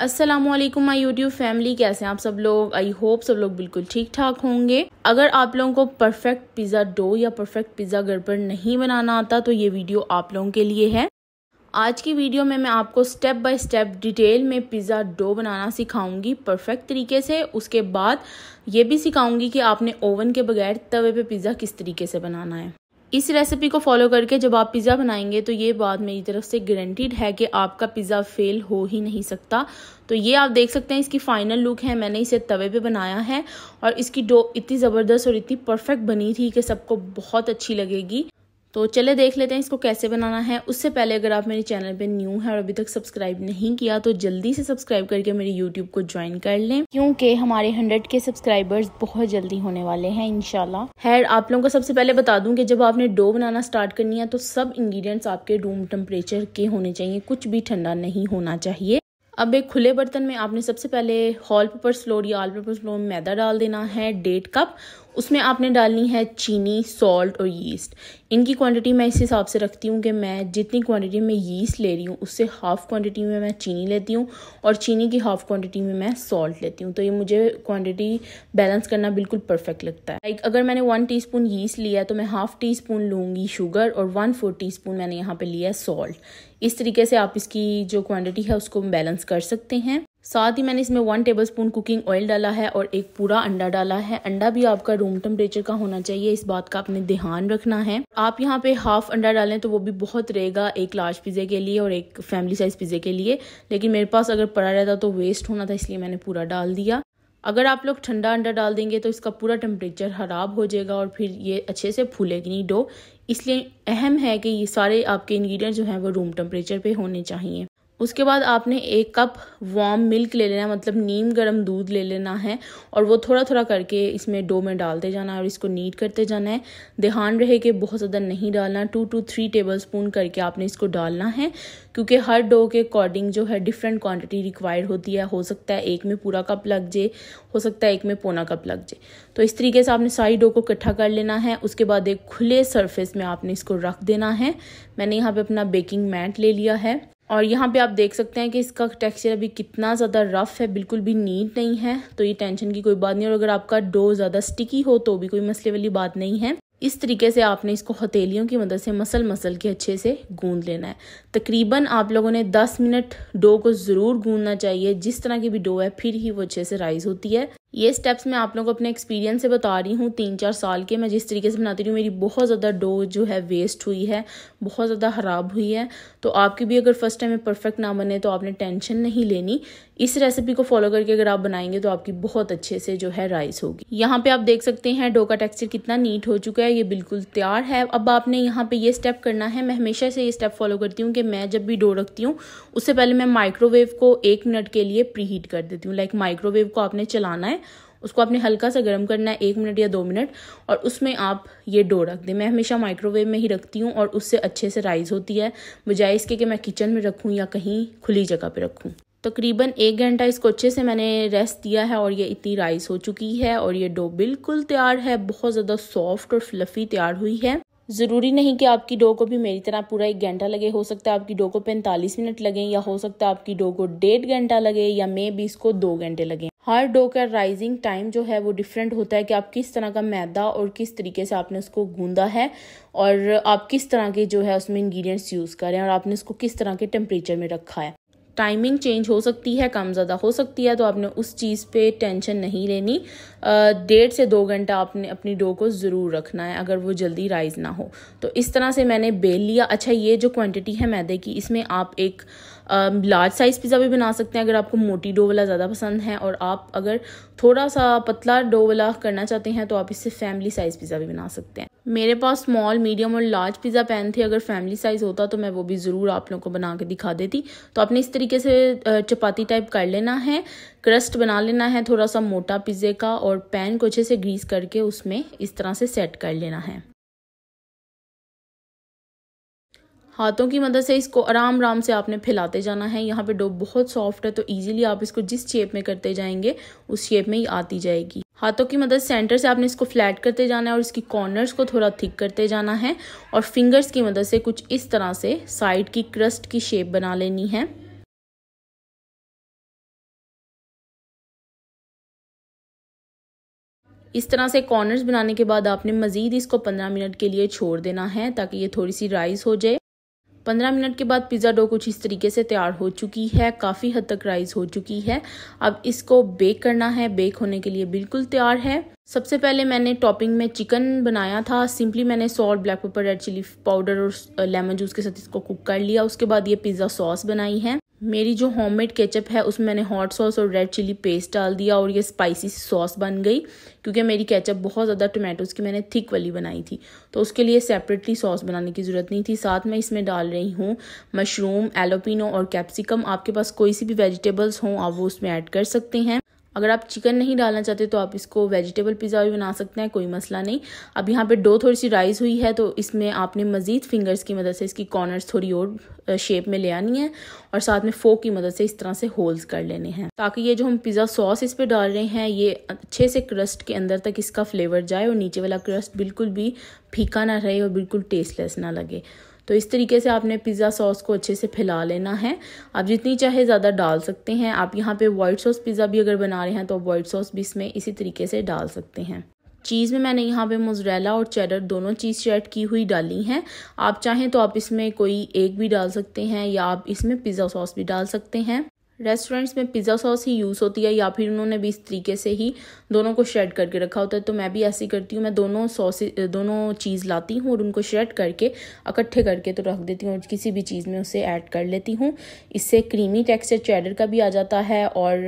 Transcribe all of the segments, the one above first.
Aslam my YouTube family कैसे हैं आप सब लोग आई होप सब लोग बिल्कुल ठीक ठाक होंगे अगर आप लोगों को परफेक्ट पिज़्ज़ा डो या परफेक्ट पिज़्ज़ा घर पर नहीं बनाना आता तो ये वीडियो आप लोगों के लिए है आज की वीडियो में मैं आपको स्टेप बाय स्टेप डिटेल में पिज़्ज़ा डो बनाना सिखाऊंगी परफेक्ट तरीके से उसके बाद ये भी सिखाऊंगी कि आपने ओवन के बगैर तवे पे पिज़्ज़ा किस तरीके से बनाना है इस रेसिपी को फॉलो करके जब आप पिज़्ज़ा बनाएंगे तो ये बात मेरी तरफ से गारंटीड है कि आपका पिज़्ज़ा फेल हो ही नहीं सकता तो ये आप देख सकते हैं इसकी फ़ाइनल लुक है मैंने इसे तवे पे बनाया है और इसकी डो इतनी ज़बरदस्त और इतनी परफेक्ट बनी थी कि सबको बहुत अच्छी लगेगी तो चले देख लेते हैं इसको कैसे बनाना है उससे पहले अगर आप मेरे चैनल पे न्यू हैं और अभी तक सब्सक्राइब नहीं किया तो जल्दी से सब्सक्राइब करके मेरे यूट्यूब को ज्वाइन कर लें क्योंकि हमारे हंड्रेड के सब्सक्राइबर्स बहुत जल्दी होने वाले हैं इनशाला है आप लोगों को सबसे पहले बता दूं कि जब आपने डो बनाना स्टार्ट करनी है तो सब इंग्रीडियंट्स आपके रूम टेम्परेचर के होने चाहिए कुछ भी ठंडा नहीं होना चाहिए अब एक खुले बर्तन में आपने सबसे पहले हॉल पेपर स्लोर या आल पेपर स्लोर मैदा डाल देना है डेढ़ कप उसमें आपने डालनी है चीनी सॉल्ट और यीस्ट इनकी क्वांटिटी मैं इस हिसाब से रखती हूँ कि मैं जितनी क्वांटिटी में यीस्ट ले रही हूँ उससे हाफ़ क्वांटिटी में मैं चीनी लेती हूँ और चीनी की हाफ़ क्वांटिटी में मैं सॉल्ट लेती हूँ तो ये मुझे क्वांटिटी बैलेंस करना बिल्कुल परफेक्ट लगता है लाइक like, अगर मैंने वन टी स्पून लिया तो मैं हाफ़ टी स्पून लूँगी शुगर और वन फोर टी स्पून मैंने यहाँ पर लिया है सॉल्ट इस तरीके से आप इसकी जो क्वान्टिटी है उसको बैलेंस कर सकते हैं साथ ही मैंने इसमें वन टेबलस्पून कुकिंग ऑयल डाला है और एक पूरा अंडा डाला है अंडा भी आपका रूम टेम्परेचर का होना चाहिए इस बात का आपने ध्यान रखना है आप यहाँ पे हाफ अंडा डालें तो वो भी बहुत रहेगा एक लार्ज पिज़्ज़े के लिए और एक फैमिली साइज़ पिज़्ज़े के लिए लेकिन मेरे पास अगर पड़ा रहता तो वेस्ट होना था इसलिए मैंने पूरा डाल दिया अगर आप लोग ठंडा अंडा डाल देंगे तो इसका पूरा टेम्परेचर ख़राब हो जाएगा और फिर ये अच्छे से फूलेगी नहीं डो इसलिए अहम है कि ये सारे आपके इन्ग्रीडियंट जो हैं वो रूम टेम्परेचर पे होने चाहिए उसके बाद आपने एक कप वार्म मिल्क ले लेना है मतलब नीम गर्म दूध ले लेना है और वो थोड़ा थोड़ा करके इसमें डो में डालते जाना है और इसको नीट करते जाना है ध्यान रहे कि बहुत ज़्यादा नहीं डालना two to three tablespoon करके आपने इसको डालना है क्योंकि हर डो के अकॉर्डिंग जो है डिफरेंट क्वान्टिटी रिक्वायर्ड होती है हो सकता है एक में पूरा कप लग जाए हो सकता है एक में पौना कप लग जाए तो इस तरीके से आपने सारी डो को इकट्ठा कर लेना है उसके बाद एक खुले सर्फेस में आपने इसको रख देना है मैंने यहाँ पर अपना बेकिंग मैट ले लिया है और यहाँ पे आप देख सकते हैं कि इसका टेक्सचर अभी कितना ज़्यादा रफ़ है बिल्कुल भी नीट नहीं है तो ये टेंशन की कोई बात नहीं और अगर आपका डो ज़्यादा स्टिकी हो तो भी कोई मसले वाली बात नहीं है इस तरीके से आपने इसको हथेलियों की मदद से मसल मसल के अच्छे से गूंद लेना है तकरीबन आप लोगों ने 10 मिनट डो को ज़रूर गूंदना चाहिए जिस तरह की भी डो है फिर ही वो अच्छे से राइज़ होती है ये स्टेप्स मैं आप लोगों को अपने एक्सपीरियंस से बता रही हूँ तीन चार साल के मैं जिस तरीके से बनाती रही हूँ मेरी बहुत ज़्यादा डो जो है वेस्ट हुई है बहुत ज़्यादा ख़राब हुई है तो आपकी भी अगर फर्स्ट टाइम में परफेक्ट ना बने तो आपने टेंशन नहीं लेनी इस रेसिपी को फॉलो करके अगर आप बनाएंगे तो आपकी बहुत अच्छे से जो है राइस होगी यहाँ पर आप देख सकते हैं डो का टेक्सचर कितना नीट हो चुका है ये बिल्कुल तैयार है अब आपने यहाँ पर ये स्टेप करना है मैं हमेशा से ये स्टेप फॉलो करती हूँ कि मैं जब भी डो रखती हूँ उससे पहले मैं माइक्रोवेव को एक मिनट के लिए प्री हीट कर देती हूँ लाइक माइक्रोवेव को आपने चलाना है उसको आपने हल्का सा गर्म करना है एक मिनट या दो मिनट और उसमें आप ये डो रख दें मैं हमेशा माइक्रोवेव में ही रखती हूँ और उससे अच्छे से राइज़ होती है बजाय इसके कि मैं किचन में रखूँ या कहीं खुली जगह पर रखूँ तकरीबन तो एक घंटा इसको अच्छे से मैंने रेस्ट दिया है और ये इतनी राइस हो चुकी है और ये डो बिल्कुल तैयार है बहुत ज़्यादा सॉफ्ट और फ्लफ़ी तैयार हुई है ज़रूरी नहीं कि आपकी डो को भी मेरी तरह पूरा एक घंटा लगे हो सकता है आपकी डो को पैंतालीस मिनट लगें या हो सकता है आपकी डो को डेढ़ घंटा लगे या मे भी इसको दो घंटे लगें हर डो का राइजिंग टाइम जो है वो डिफरेंट होता है कि आप किस तरह का मैदा और किस तरीके से आपने उसको गूंदा है और आप किस तरह के जो है उसमें इंग्रेडिएंट्स यूज़ करें और आपने उसको किस तरह के टेम्परेचर में रखा है टाइमिंग चेंज हो सकती है कम ज़्यादा हो सकती है तो आपने उस चीज़ पे टेंशन नहीं लेनी डेढ़ से दो घंटा आपने अपनी डो को ज़रूर रखना है अगर वो जल्दी राइज़ ना हो तो इस तरह से मैंने बेल लिया अच्छा ये जो क्वांटिटी है मैदे की इसमें आप एक लार्ज साइज़ पिज़्ज़ा भी बना सकते हैं अगर आपको मोटी डो वाला ज़्यादा पसंद है और आप अगर थोड़ा सा पतला डो वाला करना चाहते हैं तो आप इससे फैमिली साइज़ पिज़्ज़ा भी बना सकते हैं मेरे पास स्मॉल मीडियम और लार्ज पिज़्ज़ा पैन थे अगर फैमिली साइज़ होता तो मैं वो भी ज़रूर आप लोगों को बना के दिखा देती तो आपने इस तरीके से चपाती टाइप कर लेना है क्रस्ट बना लेना है थोड़ा सा मोटा पिज़्ज़े का और पैन को अच्छे से ग्रीस करके उसमें इस तरह से सेट कर लेना है हाथों की मदद से इसको आराम आराम से आपने फैलाते जाना है यहाँ पे डो बहुत सॉफ्ट है तो इजीली आप इसको जिस शेप में करते जाएंगे उस शेप में ही आती जाएगी हाथों की मदद सेंटर से आपने इसको फ्लैट करते जाना है और इसकी कॉर्नर्स को थोड़ा थिक करते जाना है और फिंगर्स की मदद से कुछ इस तरह से साइड की क्रस्ट की शेप बना लेनी है इस तरह से कॉर्नर्स बनाने के बाद आपने मज़ीद इसको 15 मिनट के लिए छोड़ देना है ताकि ये थोड़ी सी राइस हो जाए 15 मिनट के बाद पिज़्ज़ा डो कुछ इस तरीके से तैयार हो चुकी है काफ़ी हद तक राइज हो चुकी है अब इसको बेक करना है बेक होने के लिए बिल्कुल तैयार है सबसे पहले मैंने टॉपिंग में चिकन बनाया था सिंपली मैंने salt black pepper red chilli powder और लेमन जूस के साथ इसको कुक कर लिया उसके बाद ये पिज़्ज़ा सॉस बनाई है मेरी जो होममेड केचप है उसमें मैंने हॉट सॉस और रेड चिली पेस्ट डाल दिया और ये स्पाइसी सॉस बन गई क्योंकि मेरी केचप बहुत ज़्यादा टोमेटोज़ की मैंने थिक वाली बनाई थी तो उसके लिए सेपरेटली सॉस बनाने की ज़रूरत नहीं थी साथ में इसमें डाल रही हूँ मशरूम एलोपिनो और कैप्सिकम आपके पास कोई सी भी वेजिटेबल्स हों आप वो उसमें ऐड कर सकते हैं अगर आप चिकन नहीं डालना चाहते तो आप इसको वेजिटेबल पिज़्ज़ा भी बना सकते हैं कोई मसला नहीं अब यहाँ पे डो थोड़ी सी राइस हुई है तो इसमें आपने मज़ीद फिंगर्स की मदद से इसकी कॉर्नर्स थोड़ी और शेप में ले आनी है और साथ में फोक की मदद से इस तरह से होल्स कर लेने हैं ताकि ये जो हम पिज़्ज़ा सॉस इस पर डाल रहे हैं ये अच्छे से क्रस्ट के अंदर तक इसका फ्लेवर जाए और नीचे वाला क्रस्ट बिल्कुल भी फीका ना रहे और बिल्कुल टेस्टलेस ना लगे तो इस तरीके से आपने पिज़्ज़ा सॉस को अच्छे से फैला लेना है आप जितनी चाहे ज़्यादा डाल सकते हैं आप यहाँ पे वाइट सॉस पिज़्ज़ा भी अगर बना रहे हैं तो वाइट सॉस भी इसमें इसी तरीके से डाल सकते हैं चीज़ में मैंने यहाँ पे मोजरेला और चेडर दोनों चीज़ शेड की हुई डाली हैं आप चाहें तो आप इसमें कोई एक भी डाल सकते हैं या आप इसमें पिज़्ज़ा सॉस भी डाल सकते हैं रेस्टोरेंट्स में पिज़्ज़ा सॉस ही यूज़ होती है या फिर उन्होंने भी इस तरीके से ही दोनों को श्रेड करके रखा होता है तो मैं भी ऐसे करती हूँ मैं दोनों सॉस दोनों चीज़ लाती हूँ और उनको श्रेड करके इकट्ठे करके तो रख देती हूँ और किसी भी चीज़ में उसे ऐड कर लेती हूँ इससे क्रीमी टेक्सचर चैडर का भी आ जाता है और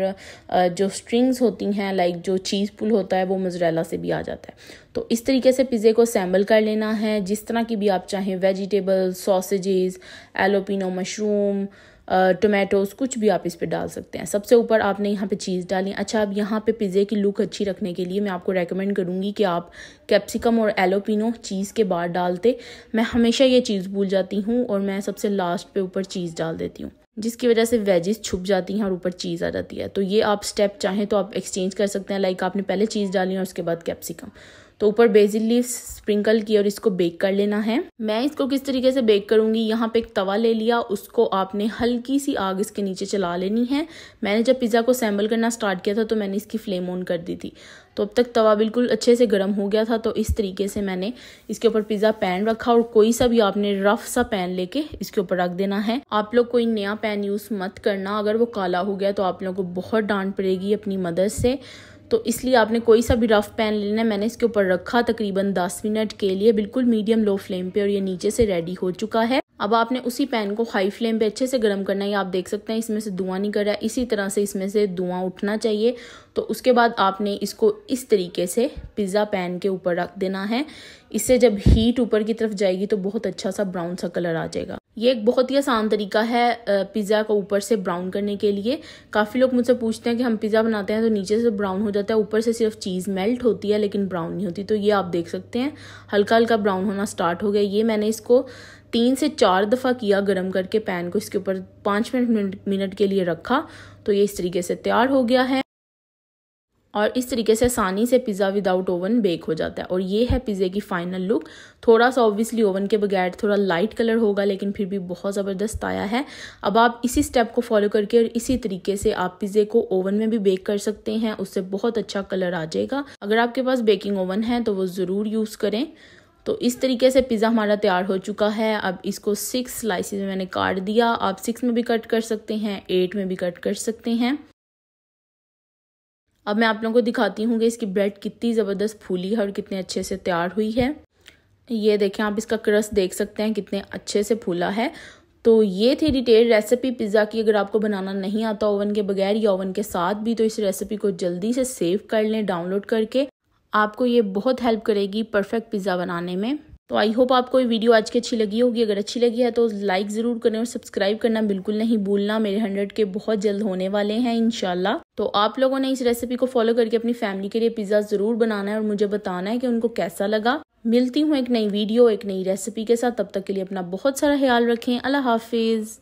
जो स्ट्रिंग्स होती हैं लाइक जो चीज़ पुल होता है वो मजरेला से भी आ जाता है तो इस तरीके से पिज़्ज़े को सैम्बल कर लेना है जिस तरह की भी आप चाहें vegetable sausage jalapeno mushroom tomatoes कुछ भी आप इस पर डाल सकते हैं सबसे ऊपर आपने यहाँ पे चीज़ डाली अच्छा अब यहाँ पे पिज़्ज़े की लुक अच्छी रखने के लिए मैं आपको रेकमेंड करूँगी कि आप कैप्सिकम और एलोपिनो चीज़ के बाद डालते मैं हमेशा ये चीज़ भूल जाती हूँ और मैं सबसे लास्ट पे ऊपर चीज़ डाल देती हूँ जिसकी वजह से वेजेस छुप जाती हैं और ऊपर चीज़ आ जाती है तो ये आप स्टेप चाहें तो आप एक्सचेंज कर सकते हैं लाइक आपने पहले चीज़ डाली और उसके बाद कैप्सिकम तो ऊपर बेजिल लीव स्प्रिंकल की और इसको बेक कर लेना है मैं इसको किस तरीके से बेक करूंगी यहाँ पे एक तवा ले लिया उसको आपने हल्की सी आग इसके नीचे चला लेनी है मैंने जब पिज़्ज़ा को सैम्बल करना स्टार्ट किया था तो मैंने इसकी फ्लेम ऑन कर दी थी तो अब तक तवा बिल्कुल अच्छे से गर्म हो गया था तो इस तरीके से मैंने इसके ऊपर पिज़्ज़ा पैन रखा और कोई सा भी आपने रफ सा पैन लेके इसके ऊपर रख देना है आप लोग कोई नया पैन यूज़ मत करना अगर वो काला हो गया तो आप लोगों को बहुत डांट पड़ेगी अपनी मदद से तो इसलिए आपने कोई सा भी रफ़ पैन लेना है मैंने इसके ऊपर रखा तकरीबन 10 मिनट के लिए बिल्कुल मीडियम लो फ्लेम पे और ये नीचे से रेडी हो चुका है अब आपने उसी पैन को हाई फ्लेम पे अच्छे से गर्म करना है आप देख सकते हैं इसमें से धुआं कर रहा है इसी तरह से इसमें से धुआं उठना चाहिए तो उसके बाद आपने इसको इस तरीके से पिज़्ज़ा पैन के ऊपर रख देना है इससे जब हीट ऊपर की तरफ जाएगी तो बहुत अच्छा सा ब्राउन सा कलर आ जाएगा ये एक बहुत ही आसान तरीका है पिज़्ज़ा को ऊपर से ब्राउन करने के लिए काफ़ी लोग मुझसे पूछते हैं कि हम पिज़्ज़ा बनाते हैं तो नीचे से ब्राउन हो जाता है ऊपर से सिर्फ चीज़ मेल्ट होती है लेकिन ब्राउन नहीं होती तो ये आप देख सकते हैं हल्का हल्का ब्राउन होना स्टार्ट हो गया ये मैंने इसको तीन से चार दफ़ा किया गर्म करके पैन को इसके ऊपर पाँच मिनट मिनट के लिए रखा तो ये इस तरीके से तैयार हो गया है और इस तरीके से आसानी से पिज़्ज़ा विदाउट ओवन बेक हो जाता है और ये है पिज़्ज़े की फाइनल लुक थोड़ा सा ऑब्वियसली ओवन के बगैर थोड़ा लाइट कलर होगा लेकिन फिर भी बहुत ज़बरदस्त आया है अब आप इसी स्टेप को फॉलो करके और इसी तरीके से आप पिज़्ज़े को ओवन में भी बेक कर सकते हैं उससे बहुत अच्छा कलर आ जाएगा अगर आपके पास बेकिंग ओवन है तो वो ज़रूर यूज़ करें तो इस तरीके से पिज़्ज़ा हमारा तैयार हो चुका है अब इसको सिक्स स्लाइसिस में मैंने काट दिया आप सिक्स में भी कट कर सकते हैं एट में भी कट कर सकते हैं अब मैं आप लोगों को दिखाती हूँ कि इसकी ब्रेड कितनी ज़बरदस्त फूली है और कितने अच्छे से तैयार हुई है ये देखें आप इसका क्रस देख सकते हैं कितने अच्छे से फूला है तो ये थी डिटेल रेसिपी पिज़्ज़ा की अगर आपको बनाना नहीं आता ओवन के बगैर या ओवन के साथ भी तो इस रेसिपी को जल्दी से सेव कर लें डाउनलोड करके आपको ये बहुत हेल्प करेगी परफेक्ट पिज़्ज़ा बनाने में तो आई होप आपको ये वीडियो आज की अच्छी लगी होगी अगर अच्छी लगी है तो लाइक ज़रूर करें और सब्सक्राइब करना बिल्कुल नहीं भूलना मेरे हंड्रेड के बहुत जल्द होने वाले हैं इनशाला तो आप लोगों ने इस रेसिपी को फॉलो करके अपनी फैमिली के लिए पिज़्ज़ा ज़रूर बनाना है और मुझे बताना है कि उनको कैसा लगा मिलती हूँ एक नई वीडियो एक नई रेसिपी के साथ तब तक के लिए अपना बहुत सारा ख्याल रखें अल्लाह हाफिज़